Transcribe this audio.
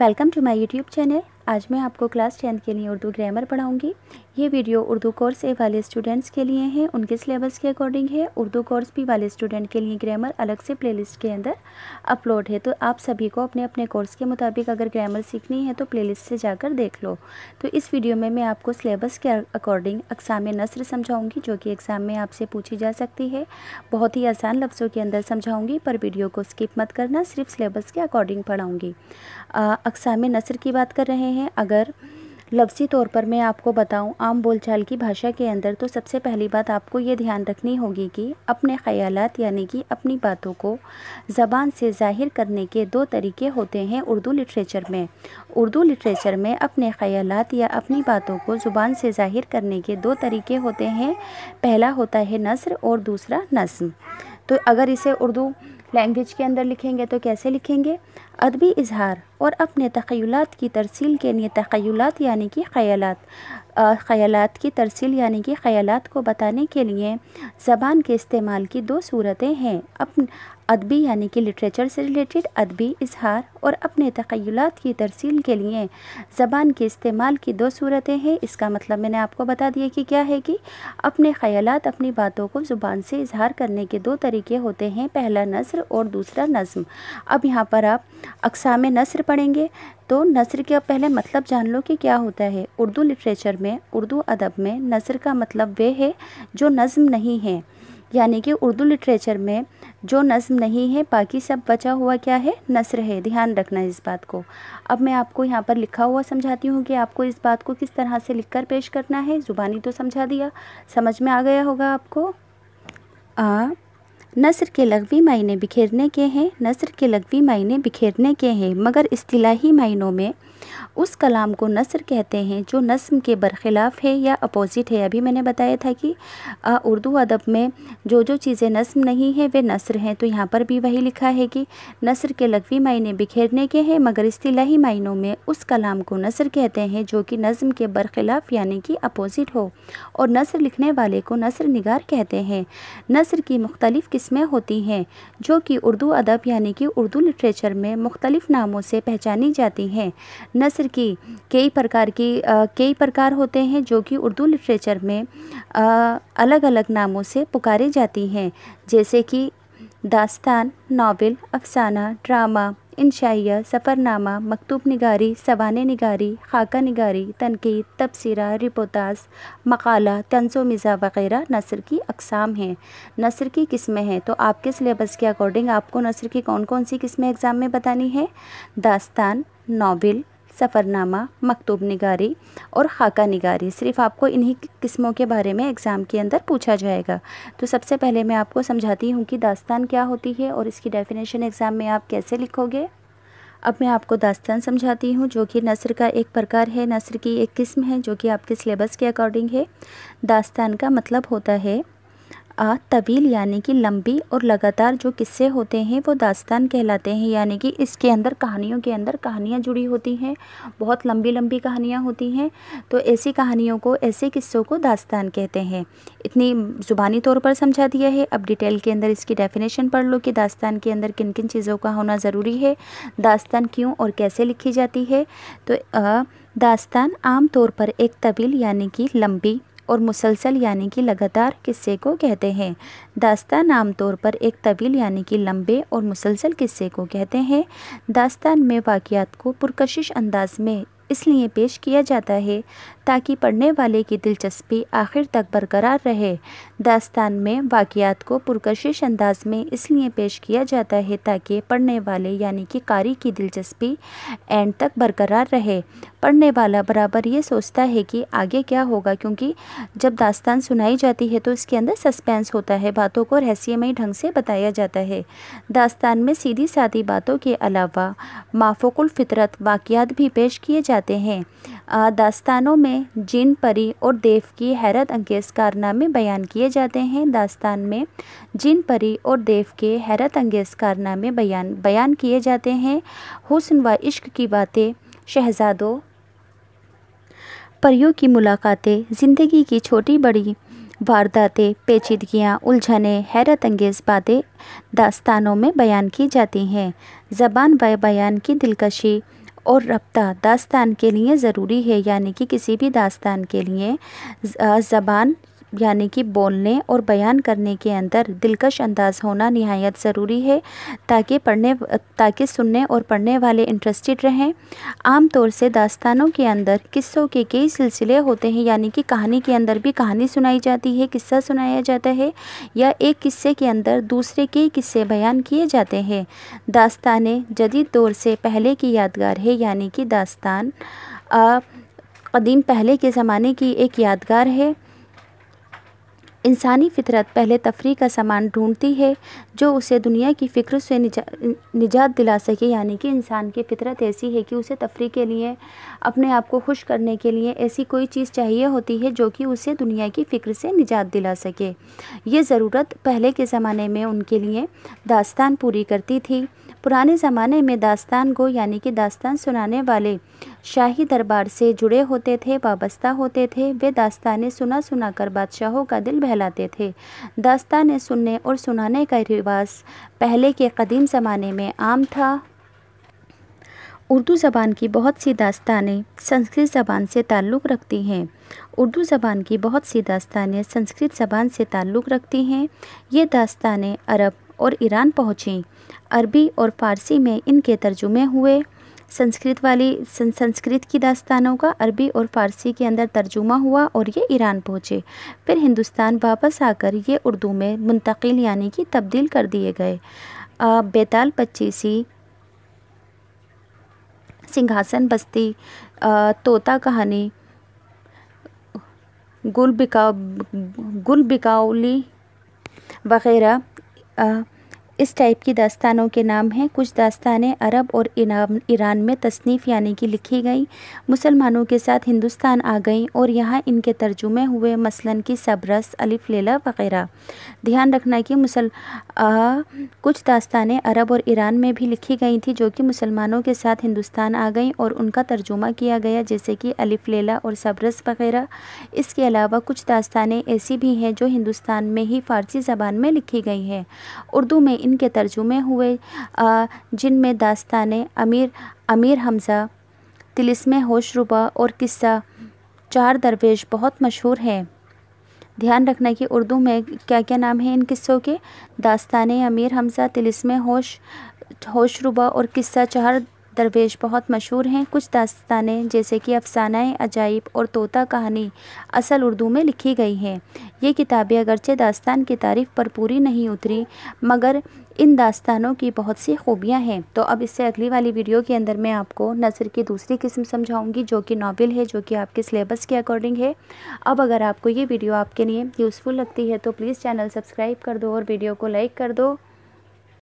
Welcome to my YouTube channel आज मैं आपको क्लास टेंथ के लिए उर्दू ग्रामर पढ़ाऊँगी ये वीडियो उर्दू कोर्स ए वाले स्टूडेंट्स के लिए हैं उनके सिलेबस के अकॉर्डिंग है उर्दू कोर्स बी वाले स्टूडेंट के लिए ग्रामर अलग से प्लेलिस्ट के अंदर अपलोड है तो आप सभी को अपने अपने कोर्स के मुताबिक अगर ग्रामर सीखनी है तो प्लेलिस्ट से जाकर देख लो तो इस वीडियो में मैं आपको सिलेबस के अकॉर्डिंग अकसाम नसर समझाऊँगी जो कि एग्ज़ाम में आपसे पूछी जा सकती है बहुत ही आसान लफ्ज़ों के अंदर समझाऊँगी पर वीडियो को स्किप मत करना सिर्फ सिलेबस के अकॉर्डिंग पढ़ाऊँगी अकसाम नसर की बात कर रहे हैं अगर लफ्जी तौर पर मैं आपको बताऊं आम बोलचाल की भाषा के अंदर तो सबसे पहली बात आपको ये ध्यान रखनी होगी कि अपने ख्याल यानी कि अपनी बातों को ज़बान से ज़ाहिर करने के दो तरीके होते हैं उर्दू लिटरेचर में उर्दू लिटरेचर में अपने ख्याल या अपनी बातों को ज़ुबान से ज़ाहिर करने के दो तरीके होते हैं पहला होता है नसर और दूसरा नसम तो अगर इसे उर्दू लैंग्वेज के अंदर लिखेंगे तो कैसे लिखेंगे अदबी इजहार और अपने तखयलत की तरसील के लिए तखयलत यानी कि ख़यालात ख्याल की तरसील यानी कि ख्याल को बताने के लिए ज़बान के इस्तेमाल की दो सूरतें हैं अपन अदबी यानी कि लिटरेचर से रिलेटेड अदबी इजहार और अपने तखयलत की तरसील के लिए ज़बान के इस्तेमाल की दो सूरतें हैं इसका मतलब मैंने आपको बता दिया कि क्या है कि अपने ख्याल अपनी बातों को ज़ुबान से इजहार करने के दो तरीके होते हैं पहला नजर और दूसरा नज़म अब यहाँ पर आप अकसाम नसर पढ़ेंगे तो नसर का पहले मतलब जान लो कि क्या होता है उर्दू लिटरेचर में उर्दू अदब में नसर का मतलब वे है जो नज़म नहीं है यानी कि उर्दू लिटरेचर में जो नज़म नहीं है बाकी सब बचा हुआ क्या है नसर है ध्यान रखना इस बात को अब मैं आपको यहाँ पर लिखा हुआ समझाती हूँ कि आपको इस बात को किस तरह से लिख कर पेश करना है ज़ुबानी तो समझा दिया समझ में आ गया होगा आपको आप नसर के लगवी मायने बिखेरने के हैं नसर के लगवी मायने बिखेरने के हैं मगर अतलाही मायनों में उस कलाम को नसर कहते हैं जो नस्म के बरखिलाफ़ है या अपोज़िट है अभी मैंने बताया था कि उर्दू अदब में जो जो चीज़ें नस्म नहीं हैं वे नसर हैं तो यहाँ पर भी वही लिखा है कि नसर के लगवी मायने बिखेरने के हैं मगर इस्तीलाही मायनों में उस कलाम को नसर कहते हैं जो कि नज़म के बरखिलाफ़ यानी कि अपोज़िट हो और नसर लिखने वाले को नसर निगार कहते हैं नसर की मुख्तलिफ़ किस्में होती हैं जो कि उर्दू अदब यानी कि उर्दू लिटरेचर में मुख्तलिफ़ नामों से पहचानी जाती हैं नसर की कई प्रकार की कई प्रकार होते हैं जो कि उर्दू लिटरेचर में अलग अलग नामों से पुकारे जाती हैं जैसे कि दास्तान नावल अफसाना ड्रामा इनशाइया सफ़रनामा मकतूब निगारी सवान निगारी खाका निगारी तनकीद तबसरा रिपोताज मकाला तनसो मिज़ा वगैरह नसर की अकसाम हैं नसर की किस्में हैं तो आपके सिलेबस के अकॉर्डिंग आपको नसर की कौन कौन सी किस्में एग्ज़ाम में बतानी है दास्तान नावल सफ़रनामा मकतूब निगारी और खाका निगारी सिर्फ आपको इन्हीं किस्मों के बारे में एग्ज़ाम के अंदर पूछा जाएगा तो सबसे पहले मैं आपको समझाती हूँ कि दास्तान क्या होती है और इसकी डेफिनेशन एग्ज़ाम में आप कैसे लिखोगे अब मैं आपको दास्तान समझाती हूँ जो कि नसर का एक प्रकार है नसर की एक किस्म है जो कि आपके सिलेबस के अकॉर्डिंग है दास्तान का मतलब होता है आ तवील यानी कि लंबी और लगातार जो किस्से होते हैं वो दास्तान कहलाते हैं यानी कि इसके अंदर कहानियों के अंदर कहानियाँ जुड़ी होती हैं बहुत लंबी लंबी कहानियाँ होती हैं तो ऐसी कहानियों को ऐसे किस्सों को दास्तान कहते हैं इतनी ज़ुबानी तौर पर समझा दिया है अब डिटेल के अंदर इसकी डेफिनेशन पढ़ लो कि दास्तान के अंदर किन किन चीज़ों का होना ज़रूरी है दास्तान क्यों और कैसे लिखी जाती है तो दास्तान आम तौर पर एक तवील यानी कि लंबी और मुसलसल यानी कि लगातार किस्से को कहते हैं दास्तान आमतौर पर एक तवील यानी कि लंबे और मुसलसल किस्से को कहते हैं दास्तान में वाक़ात को पुरकशिश अंदाज में इसलिए पेश किया जाता है ताकि पढ़ने वाले की दिलचस्पी आखिर तक बरकरार रहे दास्तान में वाक़ात को पुरकशिश अंदाज में इसलिए पेश किया जाता है ताकि पढ़ने वाले यानी कि कारी की दिलचस्पी एंड तक बरकरार रहे पढ़ने वाला बराबर ये सोचता है कि आगे क्या होगा क्योंकि जब दास्तान सुनाई जाती है तो इसके अंदर सस्पेंस होता है बातों को रहस्यमय ढंग से बताया जाता है दास्तान में सीधी सादी बातों के अलावा माफोकुल फितरत वाक़ात भी पेश किए जाते हैं दास्तानों में हैं जिन परी और देव की हैरत अंगेज कारनामे बयान किए जाते हैं दास्तान में जिन परी और देव के हैरत अंगेज कारनामे बयान बयान किए जाते हैं हुसन व इश्क की बातें शहजादों परियों की मुलाकातें ज़िंदगी की छोटी बड़ी वारदातें पेचीदगियाँ उलझने हैरत अंगेज़ बातें दास्तानों में बयान की जाती हैं ज़बान व बयान की दिलकशी और रब्ता दास्तान के लिए ज़रूरी है यानी कि किसी भी दास्तान के लिए ज़बान यानी कि बोलने और बयान करने के अंदर दिलकश अंदाज होना नहायत ज़रूरी है ताकि पढ़ने ताकि सुनने और पढ़ने वाले इंटरेस्टेड रहें आम तौर से दास्तानों के अंदर किस्सों के कई सिलसिले होते हैं यानी कि कहानी के अंदर भी कहानी सुनाई जाती है किस्सा सुनाया जाता है या एक किस्से के अंदर दूसरे के किस्से बयान किए जाते हैं दास्तानें जदीद दौर से पहले की यादगार है यानी कि दास्तान कदीम पहले के ज़माने की एक यादगार है इंसानी फितरत पहले तफरी का सामान ढूंढती है जो उसे दुनिया की फ़िक्र से निजा निजात दिला सके यानी कि इंसान की फितरत ऐसी है कि उसे तफरी के लिए अपने आप को खुश करने के लिए ऐसी कोई चीज़ चाहिए होती है जो कि उसे दुनिया की फ़िक्र से निजात दिला सके ये ज़रूरत पहले के ज़माने में उनके लिए दास्तान पूरी करती थी पुराने ज़माने में दास्तान गो यानी कि दास्तान सुनाने वाले शाही दरबार से जुड़े होते थे वाबस्ता होते थे वे दास्तानें सुना सुना कर बादशाहों का दिल बहलाते थे दास्तानें सुनने और सुनाने का रिवाज पहले के कदीम ज़माने में आम था उर्दू ज़बान की बहुत सी दास्तानें संस्कृत ज़बान से ताल्लुक़ रखती हैं उर्दू ज़बान की बहुत सी दास्तानें संस्कृत ज़बान से ताल्लुक़ रखती हैं ये दास्तानें अरब और ईरान पहुँची अरबी और फ़ारसी में इनके तर्जुमे हुए संस्कृत वाली संस्कृत की दास्तानों का अरबी और फ़ारसी के अंदर तर्जुमा हुआ और ये ईरान पहुँचे फिर हिंदुस्तान वापस आकर ये उर्दू में मुंतकिल यानी कि तब्दील कर दिए गए बेताल पच्चीसी सिंहासन बस्ती तोता कहानी गुल बिकाओ गुल बिकाउली वगैरह Uh. इस टाइप की दास्तानों के नाम हैं कुछ दास्तानें अरब और ईरान में तसनीफ़ यानी कि लिखी गई मुसलमानों के साथ हिंदुस्तान आ गई और यहाँ इनके तर्जुमे हुए मसलन की सबरस अलिफ लेला वगैरह ध्यान रखना कि मुसल आ, कुछ दास्तानें अरब और ईरान में भी लिखी गई थी जो कि मुसलमानों के साथ हिंदुस्तान आ गई और उनका तर्जुमा किया गया जैसे कि अलिफ लेला और सबरस वगैरह इसके अलावा कुछ दास्तानें ऐसी भी हैं जो हिंदुस्तान में ही फ़ारसी ज़बान में लिखी गई हैं उर्दू में इनके तर्जुमे हुए जिनमें दास्तान अमीर अमीर हमज़ा तिलिस्म होशरुबा और किस्सा चार दरवेश बहुत मशहूर हैं ध्यान रखना कि उर्दू में क्या क्या नाम है इन किस्सों के दास्तान अमीर हमज़ा तिलिस्म होश होशरुबा और किस्सा चार दरवेश बहुत मशहूर हैं कुछ दास्तानें जैसे कि अफसानाएं अजाइब और तोता कहानी असल उर्दू में लिखी गई हैं ये किताबें अगरचे दास्तान की तारीफ पर पूरी नहीं उतरी मगर इन दास्तानों की बहुत सी खूबियाँ हैं तो अब इससे अगली वाली वीडियो के अंदर मैं आपको नसर की दूसरी किस्म समझाऊंगी जो कि नावल है जो कि आपके सिलेबस के अकॉर्डिंग है अब अगर आपको ये वीडियो आपके लिए यूज़फुल लगती है तो प्लीज़ चैनल सब्सक्राइब कर दो और वीडियो को लाइक कर दो